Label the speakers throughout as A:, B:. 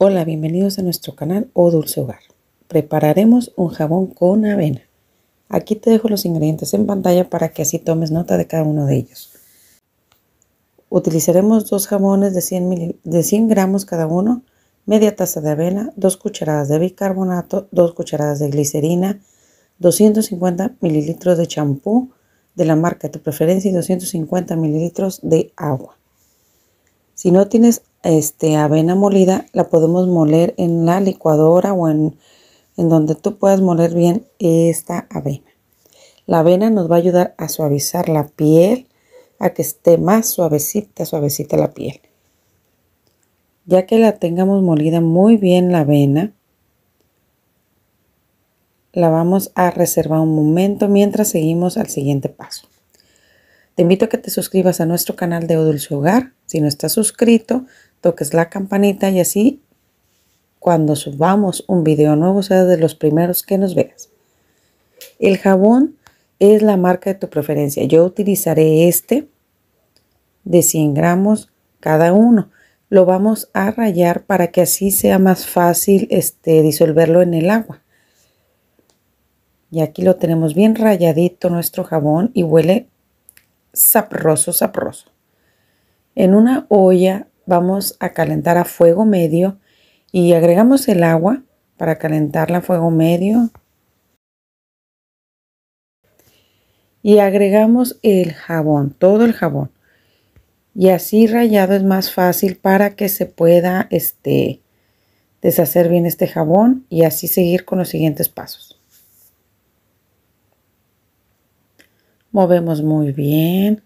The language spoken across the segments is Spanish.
A: Hola, bienvenidos a nuestro canal O Dulce Hogar. Prepararemos un jabón con avena. Aquí te dejo los ingredientes en pantalla para que así tomes nota de cada uno de ellos. Utilizaremos dos jabones de 100, gramos cada uno, media taza de avena, dos cucharadas de bicarbonato, dos cucharadas de glicerina, 250 mililitros de champú de la marca de tu preferencia y 250 mililitros de agua. Si no tienes este, avena molida, la podemos moler en la licuadora o en, en donde tú puedas moler bien esta avena. La avena nos va a ayudar a suavizar la piel, a que esté más suavecita, suavecita la piel. Ya que la tengamos molida muy bien la avena, la vamos a reservar un momento mientras seguimos al siguiente paso. Te invito a que te suscribas a nuestro canal de o Dulce Hogar. Si no estás suscrito, toques la campanita y así cuando subamos un video nuevo sea de los primeros que nos veas. El jabón es la marca de tu preferencia. Yo utilizaré este de 100 gramos cada uno. Lo vamos a rayar para que así sea más fácil este, disolverlo en el agua. Y aquí lo tenemos bien rayadito nuestro jabón y huele saproso, saproso. En una olla vamos a calentar a fuego medio y agregamos el agua para calentarla a fuego medio. Y agregamos el jabón, todo el jabón. Y así rayado es más fácil para que se pueda este, deshacer bien este jabón y así seguir con los siguientes pasos. vemos muy bien.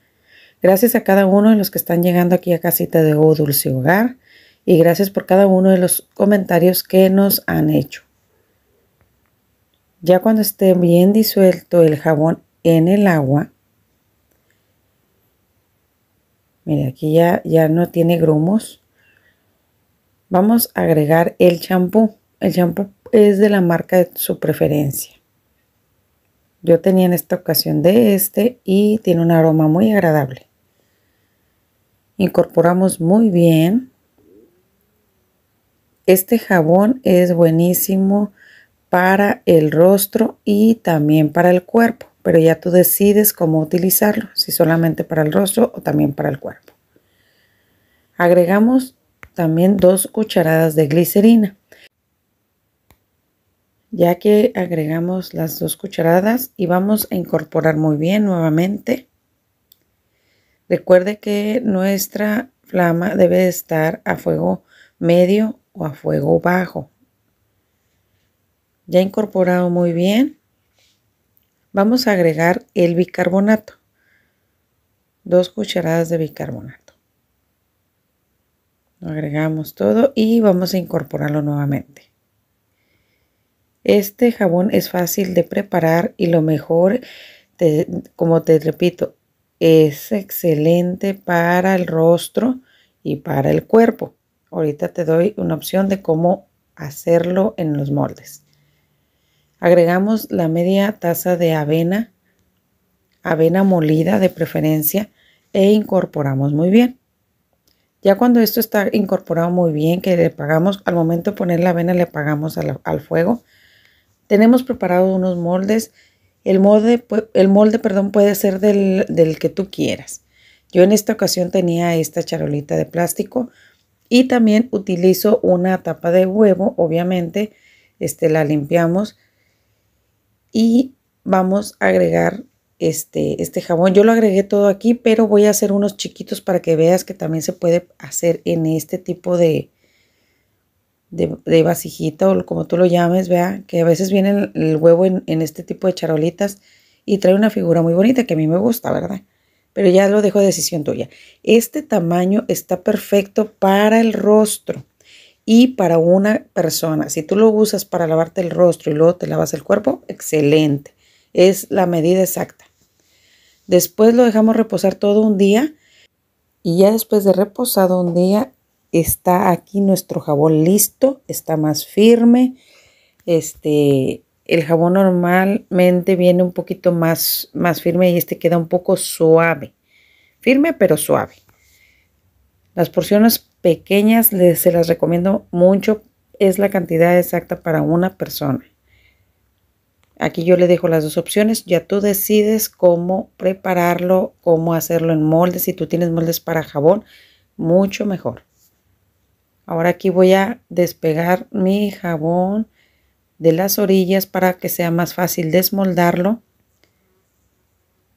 A: Gracias a cada uno de los que están llegando aquí a Casita de O Dulce Hogar y gracias por cada uno de los comentarios que nos han hecho. Ya cuando esté bien disuelto el jabón en el agua, mira aquí ya, ya no tiene grumos, vamos a agregar el champú. El champú es de la marca de su preferencia. Yo tenía en esta ocasión de este y tiene un aroma muy agradable. Incorporamos muy bien. Este jabón es buenísimo para el rostro y también para el cuerpo, pero ya tú decides cómo utilizarlo, si solamente para el rostro o también para el cuerpo. Agregamos también dos cucharadas de glicerina ya que agregamos las dos cucharadas y vamos a incorporar muy bien nuevamente. Recuerde que nuestra flama debe estar a fuego medio o a fuego bajo. Ya incorporado muy bien, vamos a agregar el bicarbonato. Dos cucharadas de bicarbonato. agregamos todo y vamos a incorporarlo nuevamente. Este jabón es fácil de preparar y lo mejor, como te repito, es excelente para el rostro y para el cuerpo. Ahorita te doy una opción de cómo hacerlo en los moldes. Agregamos la media taza de avena, avena molida de preferencia, e incorporamos muy bien. Ya cuando esto está incorporado muy bien, que le pagamos, al momento de poner la avena le pagamos al fuego tenemos preparados unos moldes. El molde, el molde perdón, puede ser del, que tú quieras. Yo en esta ocasión tenía esta charolita de plástico y también utilizo una tapa de huevo, obviamente. Este, la limpiamos y vamos a agregar este, este jabón. Yo lo agregué todo aquí, pero voy a hacer unos chiquitos para que veas que también se puede hacer en este tipo de, de, vasijita o como tú lo llames, vea, que a veces viene el, huevo en, en, este tipo de charolitas y trae una figura muy bonita que a mí me gusta, ¿verdad? Pero ya lo dejo a decisión tuya. Este tamaño está perfecto para el rostro y para una persona. Si tú lo usas para lavarte el rostro y luego te lavas el cuerpo, excelente. Es la medida exacta. Después lo dejamos reposar todo un día y ya después de reposado un día está aquí nuestro jabón listo, está más firme. Este, el jabón normalmente viene un poquito más, más firme y este queda un poco suave. Firme pero suave. Las porciones pequeñas les, se las recomiendo mucho. Es la cantidad exacta para una persona. Aquí yo le dejo las dos opciones. Ya tú decides cómo prepararlo, cómo hacerlo en moldes. Si tú tienes moldes para jabón, mucho mejor. Ahora aquí voy a despegar mi jabón de las orillas para que sea más fácil desmoldarlo.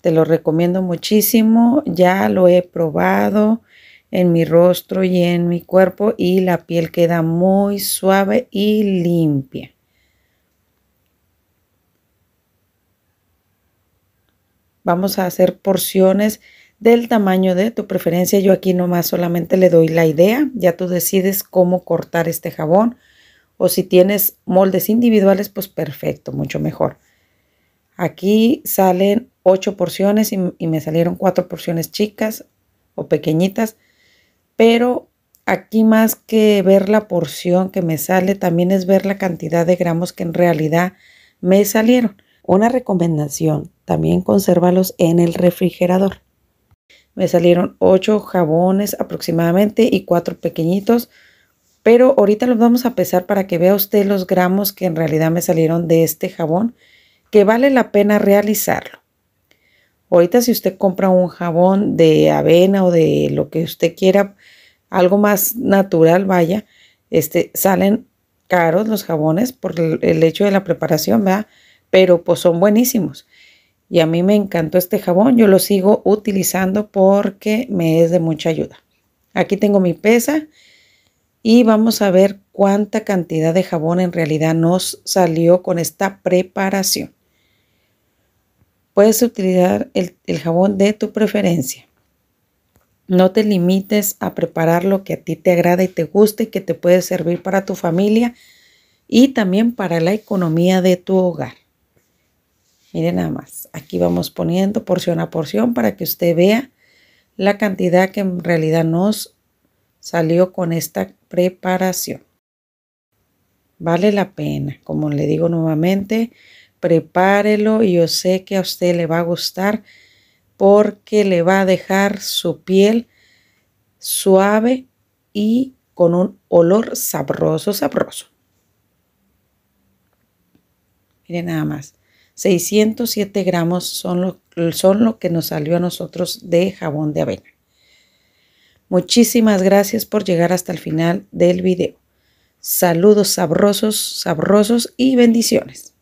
A: Te lo recomiendo muchísimo, ya lo he probado en mi rostro y en mi cuerpo y la piel queda muy suave y limpia. Vamos a hacer porciones del tamaño de tu preferencia. Yo aquí nomás solamente le doy la idea, ya tú decides cómo cortar este jabón o si tienes moldes individuales, pues perfecto, mucho mejor. Aquí salen ocho porciones y, me salieron cuatro porciones chicas o pequeñitas, pero aquí más que ver la porción que me sale, también es ver la cantidad de gramos que en realidad me salieron. Una recomendación, también consérvalos en el refrigerador. Me salieron 8 jabones aproximadamente y 4 pequeñitos. Pero ahorita los vamos a pesar para que vea usted los gramos que en realidad me salieron de este jabón, que vale la pena realizarlo. Ahorita si usted compra un jabón de avena o de lo que usted quiera, algo más natural, vaya, este, salen caros los jabones por el hecho de la preparación, ¿verdad? Pero pues son buenísimos. Y a mí me encantó este jabón, yo lo sigo utilizando porque me es de mucha ayuda. Aquí tengo mi pesa y vamos a ver cuánta cantidad de jabón en realidad nos salió con esta preparación. Puedes utilizar el, jabón de tu preferencia. No te limites a preparar lo que a ti te agrada y te guste y que te puede servir para tu familia y también para la economía de tu hogar. Miren nada más, aquí vamos poniendo porción a porción para que usted vea la cantidad que en realidad nos salió con esta preparación. Vale la pena, como le digo nuevamente, prepárelo y yo sé que a usted le va a gustar porque le va a dejar su piel suave y con un olor sabroso, sabroso. Miren nada más. 607 gramos son lo, son lo que nos salió a nosotros de jabón de avena. Muchísimas gracias por llegar hasta el final del video. Saludos sabrosos, sabrosos y bendiciones.